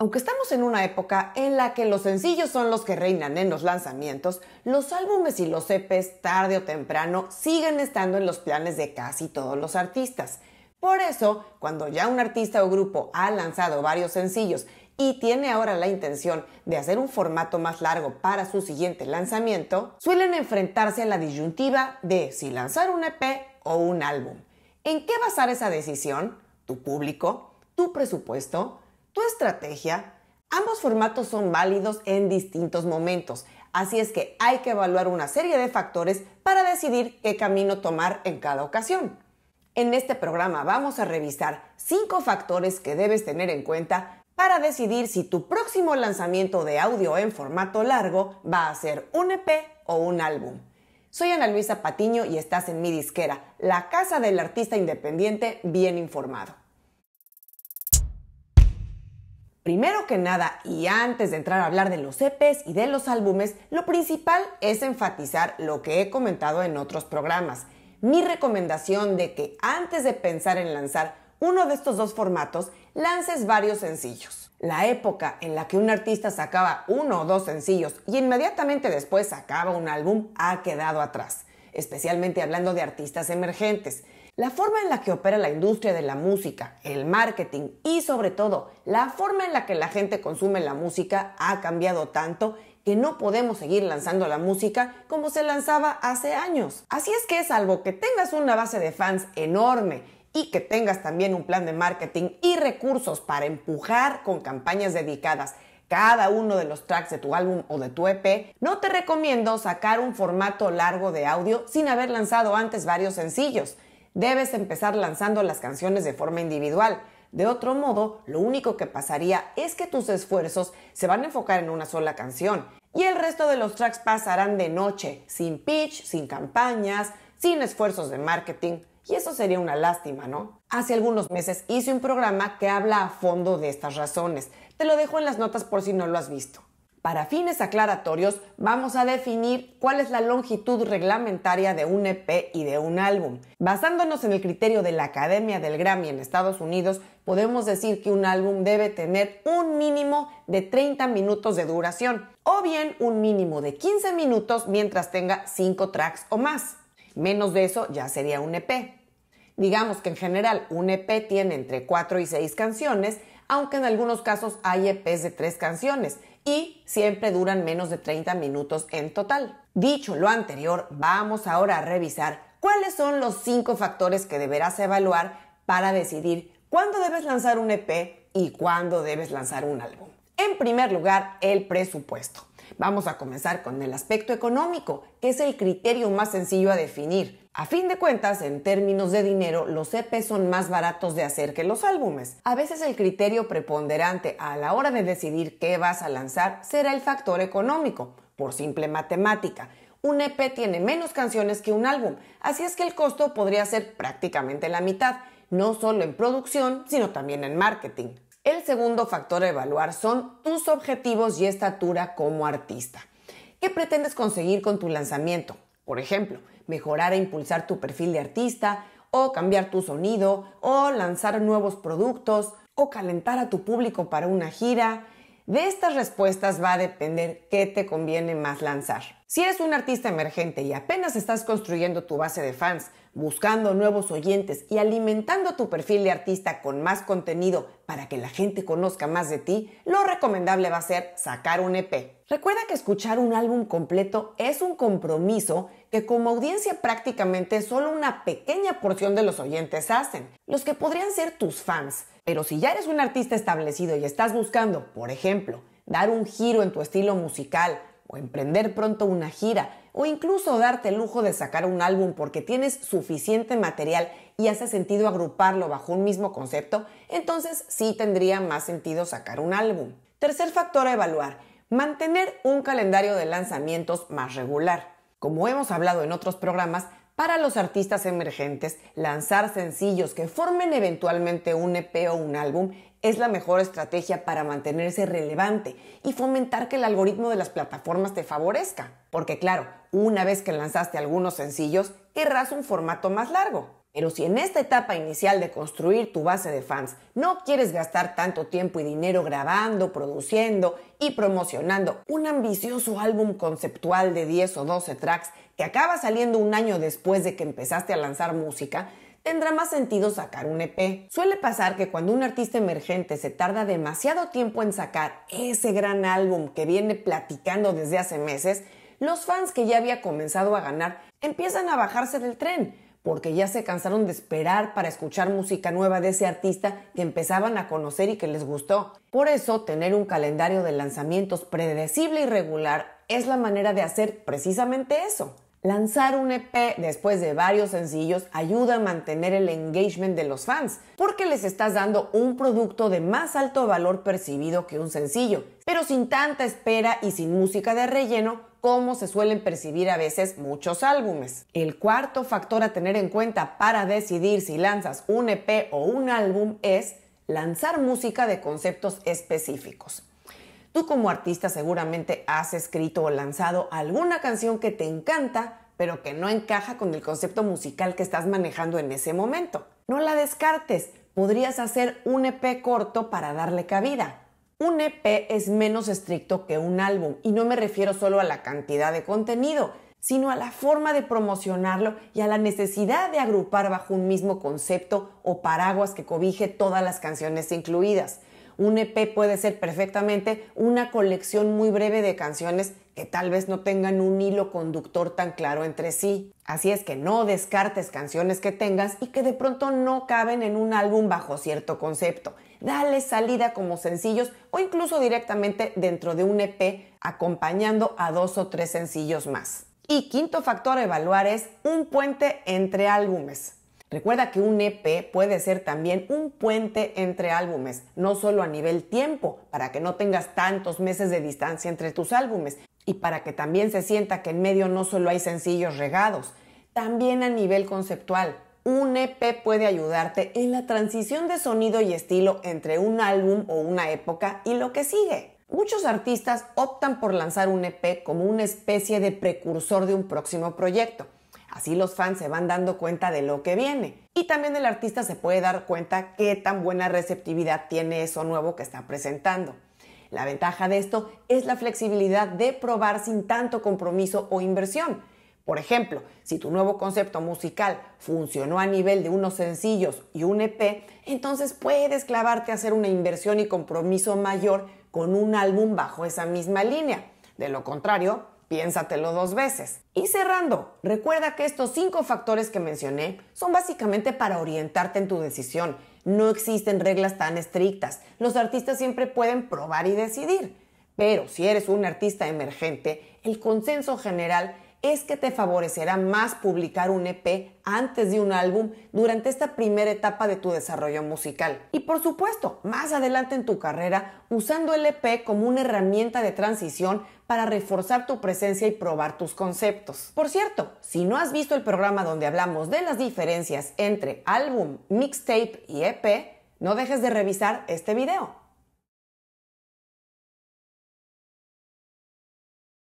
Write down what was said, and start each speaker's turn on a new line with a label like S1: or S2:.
S1: Aunque estamos en una época en la que los sencillos son los que reinan en los lanzamientos, los álbumes y los EPs tarde o temprano siguen estando en los planes de casi todos los artistas. Por eso, cuando ya un artista o grupo ha lanzado varios sencillos y tiene ahora la intención de hacer un formato más largo para su siguiente lanzamiento, suelen enfrentarse a la disyuntiva de si lanzar un EP o un álbum. ¿En qué basar esa decisión? ¿Tu público? ¿Tu presupuesto? tu estrategia, ambos formatos son válidos en distintos momentos, así es que hay que evaluar una serie de factores para decidir qué camino tomar en cada ocasión. En este programa vamos a revisar cinco factores que debes tener en cuenta para decidir si tu próximo lanzamiento de audio en formato largo va a ser un EP o un álbum. Soy Ana Luisa Patiño y estás en mi disquera, la casa del artista independiente bien informado. Primero que nada, y antes de entrar a hablar de los EPs y de los álbumes, lo principal es enfatizar lo que he comentado en otros programas. Mi recomendación de que antes de pensar en lanzar uno de estos dos formatos, lances varios sencillos. La época en la que un artista sacaba uno o dos sencillos y inmediatamente después sacaba un álbum ha quedado atrás, especialmente hablando de artistas emergentes. La forma en la que opera la industria de la música, el marketing y sobre todo la forma en la que la gente consume la música ha cambiado tanto que no podemos seguir lanzando la música como se lanzaba hace años. Así es que salvo que tengas una base de fans enorme y que tengas también un plan de marketing y recursos para empujar con campañas dedicadas cada uno de los tracks de tu álbum o de tu EP, no te recomiendo sacar un formato largo de audio sin haber lanzado antes varios sencillos debes empezar lanzando las canciones de forma individual. De otro modo, lo único que pasaría es que tus esfuerzos se van a enfocar en una sola canción y el resto de los tracks pasarán de noche, sin pitch, sin campañas, sin esfuerzos de marketing. Y eso sería una lástima, ¿no? Hace algunos meses hice un programa que habla a fondo de estas razones. Te lo dejo en las notas por si no lo has visto. Para fines aclaratorios, vamos a definir cuál es la longitud reglamentaria de un EP y de un álbum. Basándonos en el criterio de la Academia del Grammy en Estados Unidos, podemos decir que un álbum debe tener un mínimo de 30 minutos de duración, o bien un mínimo de 15 minutos mientras tenga 5 tracks o más. Menos de eso ya sería un EP. Digamos que en general un EP tiene entre 4 y 6 canciones, aunque en algunos casos hay EPs de 3 canciones y siempre duran menos de 30 minutos en total. Dicho lo anterior, vamos ahora a revisar cuáles son los cinco factores que deberás evaluar para decidir cuándo debes lanzar un EP y cuándo debes lanzar un álbum. En primer lugar, el presupuesto. Vamos a comenzar con el aspecto económico, que es el criterio más sencillo a definir. A fin de cuentas, en términos de dinero, los EP son más baratos de hacer que los álbumes. A veces el criterio preponderante a la hora de decidir qué vas a lanzar será el factor económico, por simple matemática. Un EP tiene menos canciones que un álbum, así es que el costo podría ser prácticamente la mitad, no solo en producción, sino también en marketing. El segundo factor a evaluar son tus objetivos y estatura como artista. ¿Qué pretendes conseguir con tu lanzamiento? Por ejemplo, mejorar e impulsar tu perfil de artista, o cambiar tu sonido, o lanzar nuevos productos, o calentar a tu público para una gira. De estas respuestas va a depender qué te conviene más lanzar. Si eres un artista emergente y apenas estás construyendo tu base de fans, buscando nuevos oyentes y alimentando tu perfil de artista con más contenido para que la gente conozca más de ti, lo recomendable va a ser sacar un EP. Recuerda que escuchar un álbum completo es un compromiso que como audiencia prácticamente solo una pequeña porción de los oyentes hacen, los que podrían ser tus fans. Pero si ya eres un artista establecido y estás buscando, por ejemplo, dar un giro en tu estilo musical o emprender pronto una gira, o incluso darte el lujo de sacar un álbum porque tienes suficiente material y hace sentido agruparlo bajo un mismo concepto, entonces sí tendría más sentido sacar un álbum. Tercer factor a evaluar, mantener un calendario de lanzamientos más regular. Como hemos hablado en otros programas, para los artistas emergentes, lanzar sencillos que formen eventualmente un EP o un álbum es la mejor estrategia para mantenerse relevante y fomentar que el algoritmo de las plataformas te favorezca. Porque claro, una vez que lanzaste algunos sencillos, querrás un formato más largo. Pero si en esta etapa inicial de construir tu base de fans no quieres gastar tanto tiempo y dinero grabando, produciendo y promocionando un ambicioso álbum conceptual de 10 o 12 tracks que acaba saliendo un año después de que empezaste a lanzar música, tendrá más sentido sacar un EP. Suele pasar que cuando un artista emergente se tarda demasiado tiempo en sacar ese gran álbum que viene platicando desde hace meses, los fans que ya había comenzado a ganar empiezan a bajarse del tren porque ya se cansaron de esperar para escuchar música nueva de ese artista que empezaban a conocer y que les gustó. Por eso, tener un calendario de lanzamientos predecible y regular es la manera de hacer precisamente eso, Lanzar un EP después de varios sencillos ayuda a mantener el engagement de los fans, porque les estás dando un producto de más alto valor percibido que un sencillo, pero sin tanta espera y sin música de relleno como se suelen percibir a veces muchos álbumes. El cuarto factor a tener en cuenta para decidir si lanzas un EP o un álbum es lanzar música de conceptos específicos. Tú como artista seguramente has escrito o lanzado alguna canción que te encanta, pero que no encaja con el concepto musical que estás manejando en ese momento. No la descartes, podrías hacer un EP corto para darle cabida. Un EP es menos estricto que un álbum y no me refiero solo a la cantidad de contenido, sino a la forma de promocionarlo y a la necesidad de agrupar bajo un mismo concepto o paraguas que cobije todas las canciones incluidas. Un EP puede ser perfectamente una colección muy breve de canciones que tal vez no tengan un hilo conductor tan claro entre sí. Así es que no descartes canciones que tengas y que de pronto no caben en un álbum bajo cierto concepto. Dale salida como sencillos o incluso directamente dentro de un EP acompañando a dos o tres sencillos más. Y quinto factor a evaluar es un puente entre álbumes. Recuerda que un EP puede ser también un puente entre álbumes, no solo a nivel tiempo, para que no tengas tantos meses de distancia entre tus álbumes y para que también se sienta que en medio no solo hay sencillos regados, también a nivel conceptual. Un EP puede ayudarte en la transición de sonido y estilo entre un álbum o una época y lo que sigue. Muchos artistas optan por lanzar un EP como una especie de precursor de un próximo proyecto Así los fans se van dando cuenta de lo que viene. Y también el artista se puede dar cuenta qué tan buena receptividad tiene eso nuevo que está presentando. La ventaja de esto es la flexibilidad de probar sin tanto compromiso o inversión. Por ejemplo, si tu nuevo concepto musical funcionó a nivel de unos sencillos y un EP, entonces puedes clavarte a hacer una inversión y compromiso mayor con un álbum bajo esa misma línea. De lo contrario, piénsatelo dos veces. Y cerrando, recuerda que estos cinco factores que mencioné son básicamente para orientarte en tu decisión. No existen reglas tan estrictas. Los artistas siempre pueden probar y decidir. Pero si eres un artista emergente, el consenso general es que te favorecerá más publicar un EP antes de un álbum durante esta primera etapa de tu desarrollo musical. Y por supuesto, más adelante en tu carrera, usando el EP como una herramienta de transición para reforzar tu presencia y probar tus conceptos. Por cierto, si no has visto el programa donde hablamos de las diferencias entre álbum, mixtape y EP, no dejes de revisar este video.